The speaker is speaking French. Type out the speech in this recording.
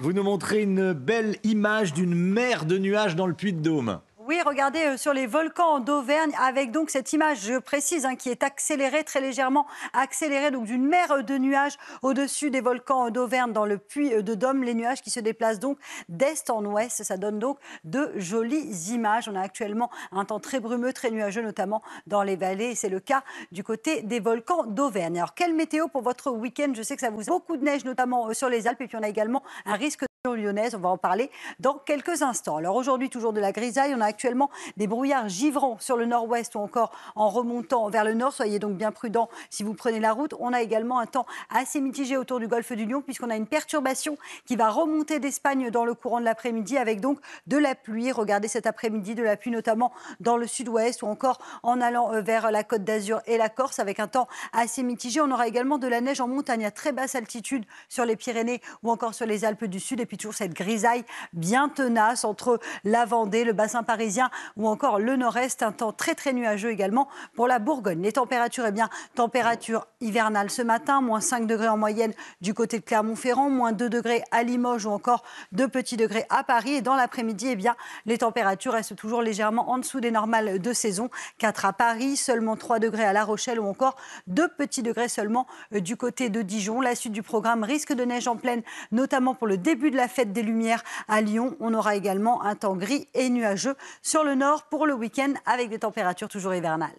Vous nous montrez une belle image d'une mer de nuages dans le puits de Dôme. Oui, regardez euh, sur les volcans d'Auvergne avec donc cette image, je précise, hein, qui est accélérée, très légèrement accélérée, donc d'une mer de nuages au-dessus des volcans d'Auvergne dans le puits euh, de Dôme. Les nuages qui se déplacent donc d'est en ouest. Ça donne donc de jolies images. On a actuellement un temps très brumeux, très nuageux, notamment dans les vallées. C'est le cas du côté des volcans d'Auvergne. Alors, quelle météo pour votre week-end Je sais que ça vous a beaucoup de neige, notamment euh, sur les Alpes. Et puis, on a également un risque lyonnaise. On va en parler dans quelques instants. Alors aujourd'hui, toujours de la grisaille. On a actuellement des brouillards givrants sur le nord-ouest ou encore en remontant vers le nord. Soyez donc bien prudents si vous prenez la route. On a également un temps assez mitigé autour du golfe du Lion puisqu'on a une perturbation qui va remonter d'Espagne dans le courant de l'après-midi avec donc de la pluie. Regardez cet après-midi de la pluie notamment dans le sud-ouest ou encore en allant euh, vers la côte d'Azur et la Corse avec un temps assez mitigé. On aura également de la neige en montagne à très basse altitude sur les Pyrénées ou encore sur les Alpes du Sud et puis toujours cette grisaille bien tenace entre la Vendée, le bassin parisien ou encore le nord-est. Un temps très très nuageux également pour la Bourgogne. Les températures, eh bien, température hivernale ce matin, moins 5 degrés en moyenne du côté de Clermont-Ferrand, moins 2 degrés à Limoges ou encore 2 petits degrés à Paris. Et dans l'après-midi, eh bien, les températures restent toujours légèrement en dessous des normales de saison. 4 à Paris, seulement 3 degrés à La Rochelle ou encore 2 petits degrés seulement euh, du côté de Dijon. La suite du programme risque de neige en pleine, notamment pour le début de la fête des Lumières à Lyon. On aura également un temps gris et nuageux sur le nord pour le week-end avec des températures toujours hivernales.